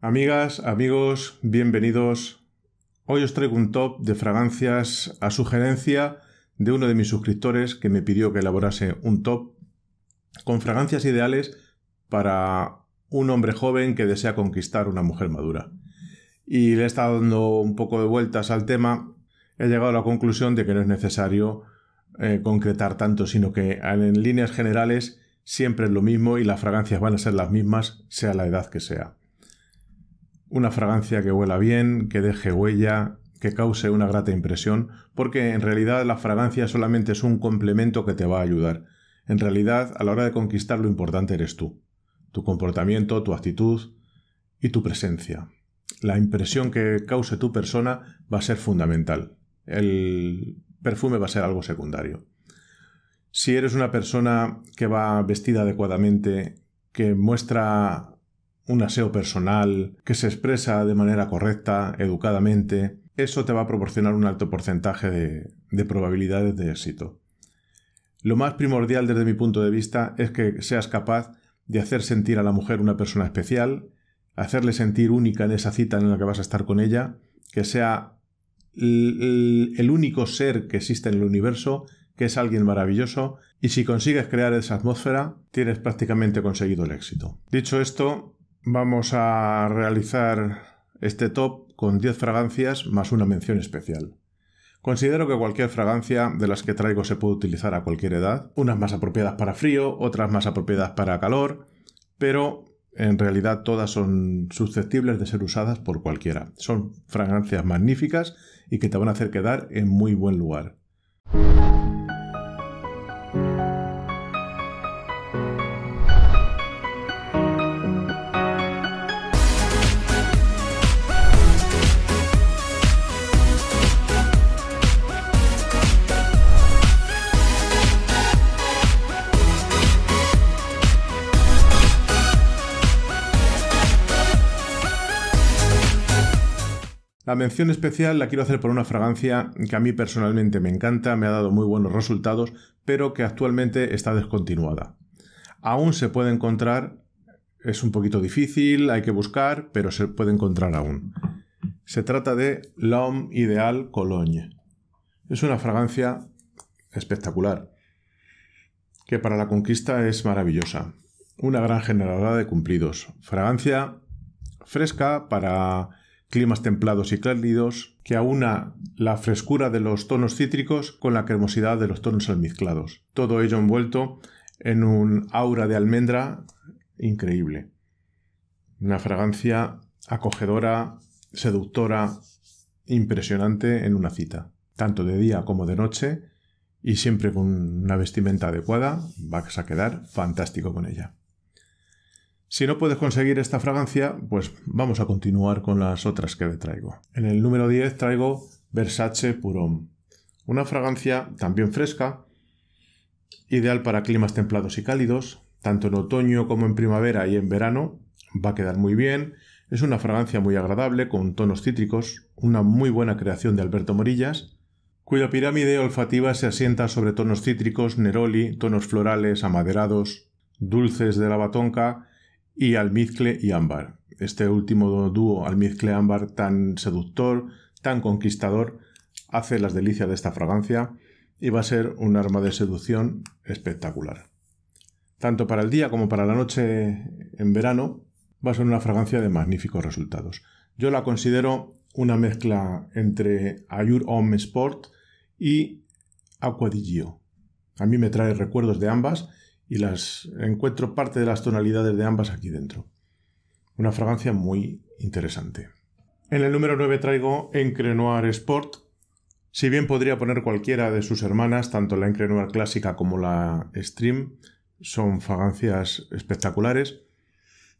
Amigas, amigos, bienvenidos. Hoy os traigo un top de fragancias a sugerencia de uno de mis suscriptores que me pidió que elaborase un top con fragancias ideales para un hombre joven que desea conquistar una mujer madura. Y le he estado dando un poco de vueltas al tema. He llegado a la conclusión de que no es necesario eh, concretar tanto, sino que en líneas generales siempre es lo mismo y las fragancias van a ser las mismas, sea la edad que sea. Una fragancia que huela bien, que deje huella, que cause una grata impresión, porque en realidad la fragancia solamente es un complemento que te va a ayudar. En realidad, a la hora de conquistar lo importante eres tú, tu comportamiento, tu actitud y tu presencia. La impresión que cause tu persona va a ser fundamental. El perfume va a ser algo secundario. Si eres una persona que va vestida adecuadamente, que muestra un aseo personal, que se expresa de manera correcta, educadamente, eso te va a proporcionar un alto porcentaje de, probabilidades de éxito. Lo más primordial desde mi punto de vista es que seas capaz de hacer sentir a la mujer una persona especial, hacerle sentir única en esa cita en la que vas a estar con ella, que sea el, el único ser que existe en el universo, que es alguien maravilloso, y si consigues crear esa atmósfera, tienes prácticamente conseguido el éxito. Dicho esto, vamos a realizar este top con 10 fragancias más una mención especial. Considero que cualquier fragancia de las que traigo se puede utilizar a cualquier edad, unas más apropiadas para frío, otras más apropiadas para calor, pero en realidad todas son susceptibles de ser usadas por cualquiera. Son fragancias magníficas y que te van a hacer quedar en muy buen lugar. La mención especial la quiero hacer por una fragancia que a mí personalmente me encanta, me ha dado muy buenos resultados, pero que actualmente está descontinuada. Aún se puede encontrar, es un poquito difícil, hay que buscar, pero se puede encontrar aún. Se trata de L'Homme Ideal Cologne. Es una fragancia espectacular, que para la conquista es maravillosa. Una gran generadora de cumplidos. Fragancia fresca para climas templados y cálidos, que aúna la frescura de los tonos cítricos con la cremosidad de los tonos almizclados. Todo ello envuelto en un aura de almendra increíble. Una fragancia acogedora, seductora, impresionante en una cita, tanto de día como de noche, y siempre con una vestimenta adecuada, vas a quedar fantástico con ella. Si no puedes conseguir esta fragancia, pues vamos a continuar con las otras que te traigo. En el número 10 traigo Versace purón una fragancia también fresca, ideal para climas templados y cálidos, tanto en otoño como en primavera y en verano, va a quedar muy bien, es una fragancia muy agradable con tonos cítricos, una muy buena creación de Alberto Morillas, cuya pirámide olfativa se asienta sobre tonos cítricos, neroli, tonos florales, amaderados, dulces de la batonca, y Almizcle y Ámbar. Este último dúo Almizcle Ámbar tan seductor, tan conquistador, hace las delicias de esta fragancia y va a ser un arma de seducción espectacular. Tanto para el día como para la noche en verano va a ser una fragancia de magníficos resultados. Yo la considero una mezcla entre Ayur Home Sport y Acqua di Gio. A mí me trae recuerdos de ambas y las encuentro parte de las tonalidades de ambas aquí dentro. Una fragancia muy interesante. En el número 9 traigo Encre Noir Sport. Si bien podría poner cualquiera de sus hermanas, tanto la Encre Noir clásica como la Stream, son fragancias espectaculares.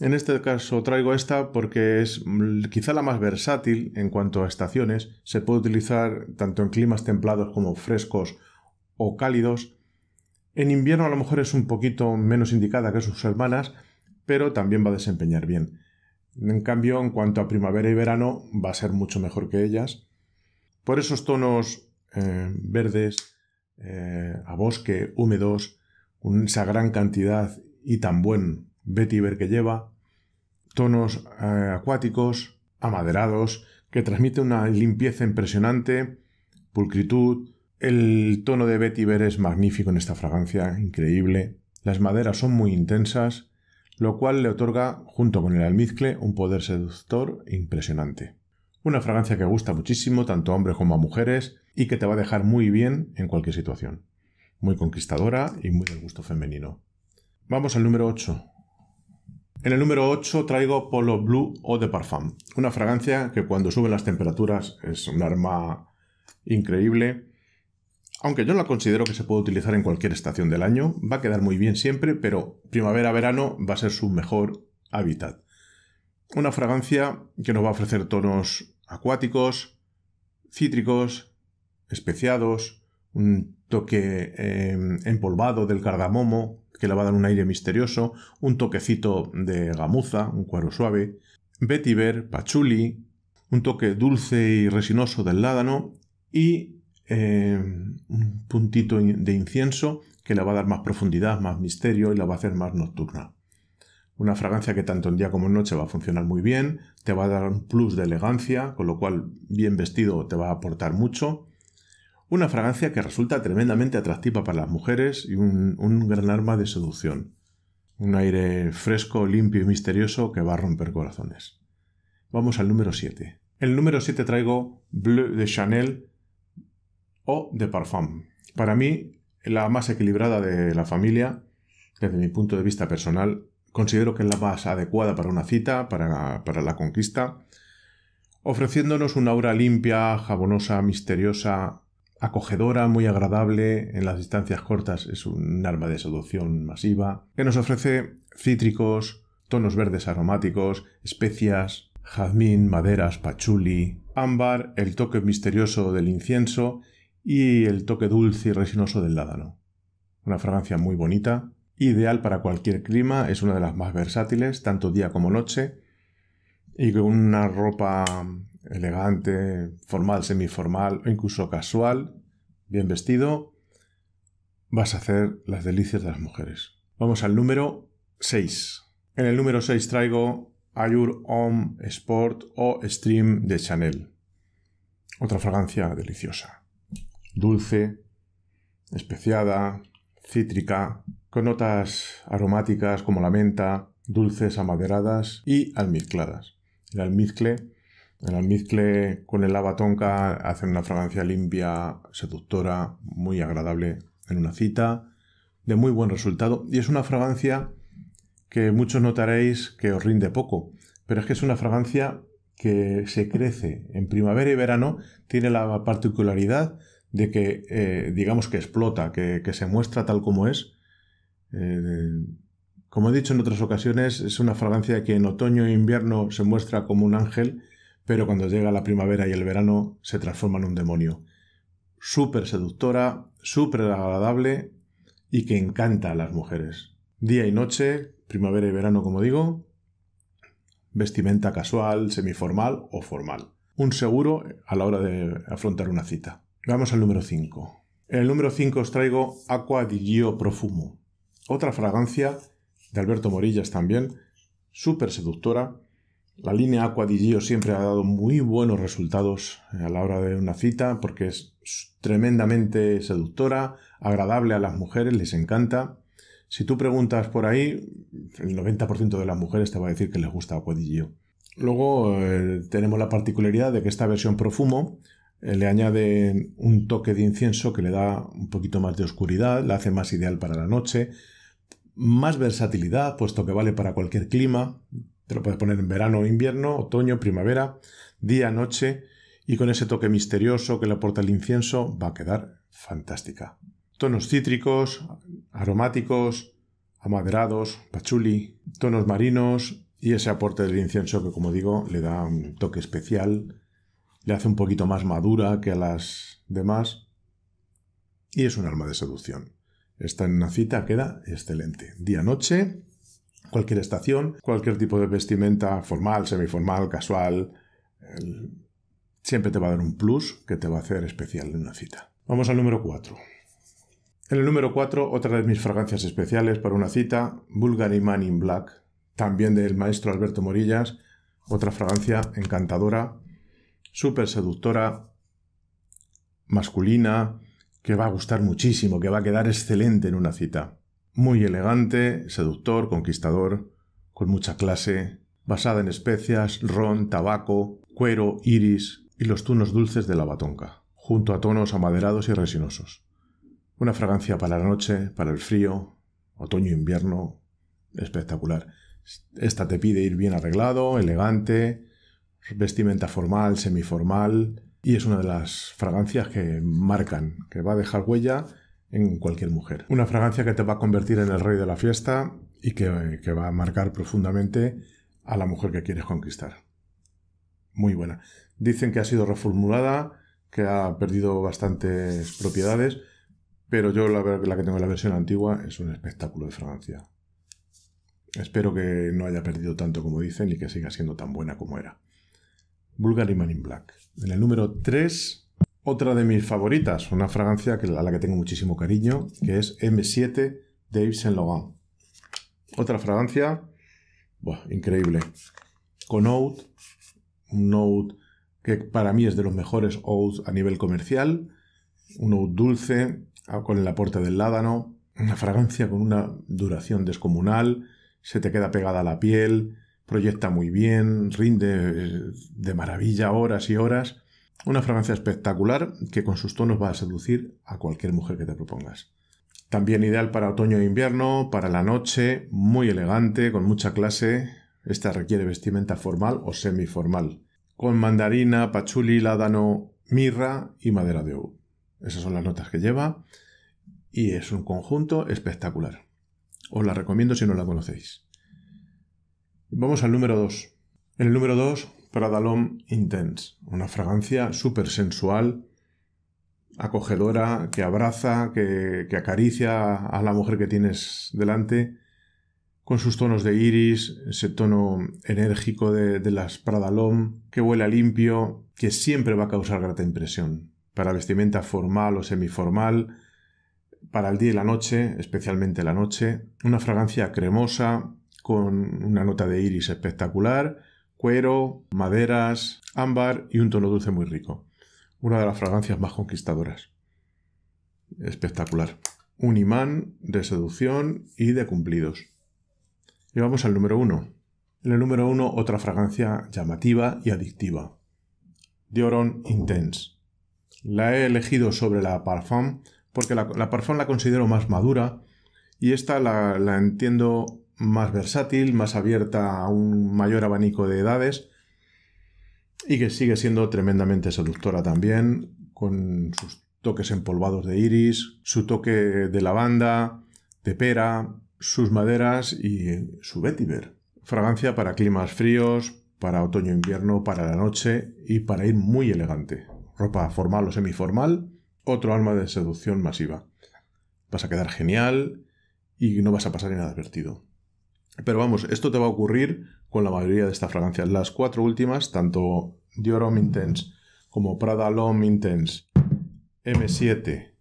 En este caso traigo esta porque es quizá la más versátil en cuanto a estaciones. Se puede utilizar tanto en climas templados como frescos o cálidos en invierno a lo mejor es un poquito menos indicada que sus hermanas, pero también va a desempeñar bien. En cambio, en cuanto a primavera y verano, va a ser mucho mejor que ellas. Por esos tonos eh, verdes, eh, a bosque, húmedos, con esa gran cantidad y tan buen vetiver que lleva, tonos eh, acuáticos, amaderados, que transmite una limpieza impresionante, pulcritud, el tono de vetiver es magnífico en esta fragancia, increíble. Las maderas son muy intensas, lo cual le otorga, junto con el almizcle, un poder seductor impresionante. Una fragancia que gusta muchísimo tanto a hombres como a mujeres y que te va a dejar muy bien en cualquier situación. Muy conquistadora y muy del gusto femenino. Vamos al número 8. En el número 8 traigo Polo Blue Eau de Parfum, una fragancia que cuando suben las temperaturas es un arma increíble aunque yo la considero que se puede utilizar en cualquier estación del año, va a quedar muy bien siempre, pero primavera-verano va a ser su mejor hábitat. Una fragancia que nos va a ofrecer tonos acuáticos, cítricos, especiados, un toque em, empolvado del cardamomo que le va a dar un aire misterioso, un toquecito de gamuza, un cuero suave, vetiver, pachuli, un toque dulce y resinoso del ládano y eh, un puntito de incienso que le va a dar más profundidad, más misterio y la va a hacer más nocturna. Una fragancia que tanto en día como en noche va a funcionar muy bien, te va a dar un plus de elegancia, con lo cual bien vestido te va a aportar mucho. Una fragancia que resulta tremendamente atractiva para las mujeres y un, un gran arma de seducción. Un aire fresco, limpio y misterioso que va a romper corazones. Vamos al número 7. El número 7 traigo Bleu de Chanel o de Parfum. Para mí, la más equilibrada de la familia, desde mi punto de vista personal, considero que es la más adecuada para una cita, para, para la conquista, ofreciéndonos una aura limpia, jabonosa, misteriosa, acogedora, muy agradable, en las distancias cortas es un arma de seducción masiva, que nos ofrece cítricos, tonos verdes aromáticos, especias, jazmín, maderas, pachuli, ámbar, el toque misterioso del incienso y el toque dulce y resinoso del ládano. Una fragancia muy bonita, ideal para cualquier clima, es una de las más versátiles, tanto día como noche, y con una ropa elegante, formal, semiformal o incluso casual, bien vestido, vas a hacer las delicias de las mujeres. Vamos al número 6. En el número 6 traigo Ayur Home Sport o Stream de Chanel. Otra fragancia deliciosa dulce, especiada, cítrica, con notas aromáticas como la menta, dulces amaderadas y almizcladas. El almizcle, el almizcle con el lava tonka hace una fragancia limpia, seductora, muy agradable en una cita, de muy buen resultado y es una fragancia que muchos notaréis que os rinde poco, pero es que es una fragancia que se crece en primavera y verano, tiene la particularidad de que, eh, digamos, que explota, que, se muestra tal como es. Eh, como he dicho en otras ocasiones, es una fragancia que en otoño e invierno se muestra como un ángel, pero cuando llega la primavera y el verano se transforma en un demonio. Súper seductora, súper agradable y que encanta a las mujeres. Día y noche, primavera y verano, como digo, vestimenta casual, semiformal o formal. Un seguro a la hora de afrontar una cita. Vamos al número 5. En el número 5 os traigo Aqua di Gio Profumo, otra fragancia de Alberto Morillas también, súper seductora. La línea Aqua di Gio siempre ha dado muy buenos resultados eh, a la hora de una cita porque es tremendamente seductora, agradable a las mujeres, les encanta. Si tú preguntas por ahí, el 90% de las mujeres te va a decir que les gusta Aqua di Gio. Luego eh, tenemos la particularidad de que esta versión Profumo eh, le añaden un toque de incienso que le da un poquito más de oscuridad, la hace más ideal para la noche, más versatilidad, puesto que vale para cualquier clima, te lo puedes poner en verano, invierno, otoño, primavera, día, noche, y con ese toque misterioso que le aporta el incienso va a quedar fantástica. Tonos cítricos, aromáticos, amaderados, pachuli, tonos marinos y ese aporte del incienso que como digo le da un toque especial le hace un poquito más madura que a las demás y es un arma de seducción. Está en una cita, queda excelente. Día-noche, cualquier estación, cualquier tipo de vestimenta, formal, semiformal, casual, siempre te va a dar un plus que te va a hacer especial en una cita. Vamos al número 4. En el número 4, otra de mis fragancias especiales para una cita, Bulgari Man in Black, también del maestro Alberto Morillas, otra fragancia encantadora súper seductora, masculina, que va a gustar muchísimo, que va a quedar excelente en una cita. Muy elegante, seductor, conquistador, con mucha clase, basada en especias, ron, tabaco, cuero, iris y los tunos dulces de la batonca, junto a tonos amaderados y resinosos. Una fragancia para la noche, para el frío, otoño-invierno, espectacular. Esta te pide ir bien arreglado, elegante, vestimenta formal, semiformal, y es una de las fragancias que marcan, que va a dejar huella en cualquier mujer. Una fragancia que te va a convertir en el rey de la fiesta y que, va a marcar profundamente a la mujer que quieres conquistar. Muy buena. Dicen que ha sido reformulada, que ha perdido bastantes propiedades, pero yo la, la que tengo en la versión antigua es un espectáculo de fragancia. Espero que no haya perdido tanto como dicen y que siga siendo tan buena como era. Bulgari Man in Black. En el número 3, otra de mis favoritas, una fragancia a la que tengo muchísimo cariño, que es M7 de Yves Saint Laurent. Otra fragancia, increíble. Con Oud, un Oud que para mí es de los mejores Ouds a nivel comercial, un Oud dulce, ah, con el aporte del ládano, una fragancia con una duración descomunal, se te queda pegada a la piel, proyecta muy bien, rinde eh, de maravilla horas y horas. Una fragancia espectacular que con sus tonos va a seducir a cualquier mujer que te propongas. También ideal para otoño e invierno, para la noche, muy elegante, con mucha clase. Esta requiere vestimenta formal o semiformal, con mandarina, pachuli, ládano, mirra y madera de oud. Esas son las notas que lleva y es un conjunto espectacular. Os la recomiendo si no la conocéis. Vamos al número 2. En el número 2, Pradalom Intense, una fragancia súper sensual, acogedora, que abraza, que, acaricia a la mujer que tienes delante, con sus tonos de iris, ese tono enérgico de, de las Pradalom, que huele limpio, que siempre va a causar grata impresión. Para vestimenta formal o semiformal, para el día y la noche, especialmente la noche, una fragancia cremosa, con una nota de iris espectacular, cuero, maderas, ámbar y un tono dulce muy rico. Una de las fragancias más conquistadoras. Espectacular. Un imán de seducción y de cumplidos. Y vamos al número uno En el número uno otra fragancia llamativa y adictiva. Dioron Intense. La he elegido sobre la Parfum porque la, Parfum la considero más madura y esta la, la entiendo más versátil, más abierta a un mayor abanico de edades y que sigue siendo tremendamente seductora también, con sus toques empolvados de iris, su toque de lavanda, de pera, sus maderas y su vetiver. Fragancia para climas fríos, para otoño-invierno, e para la noche y para ir muy elegante. Ropa formal o semiformal, otro arma de seducción masiva. Vas a quedar genial y no vas a pasar inadvertido. Pero vamos, esto te va a ocurrir con la mayoría de estas fragancias. Las cuatro últimas, tanto Dior Homme Intense como Prada L'Homme Intense, M7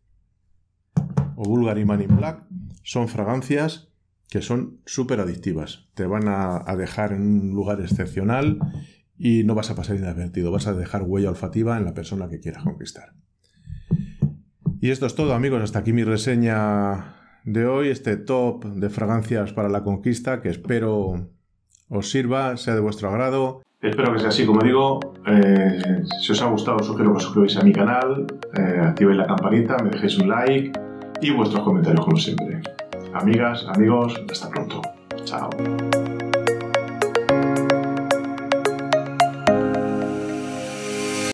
o Bulgari Man in Black, son fragancias que son súper adictivas. Te van a, dejar en un lugar excepcional y no vas a pasar inadvertido. Vas a dejar huella olfativa en la persona que quieras conquistar. Y esto es todo, amigos. Hasta aquí mi reseña de hoy, este top de fragancias para la conquista que espero os sirva, sea de vuestro agrado. Espero que sea así, como digo, eh, si os ha gustado os sugiero que os suscribáis a mi canal, eh, activéis la campanita, me dejéis un like y vuestros comentarios como siempre. Amigas, amigos, hasta pronto. Chao.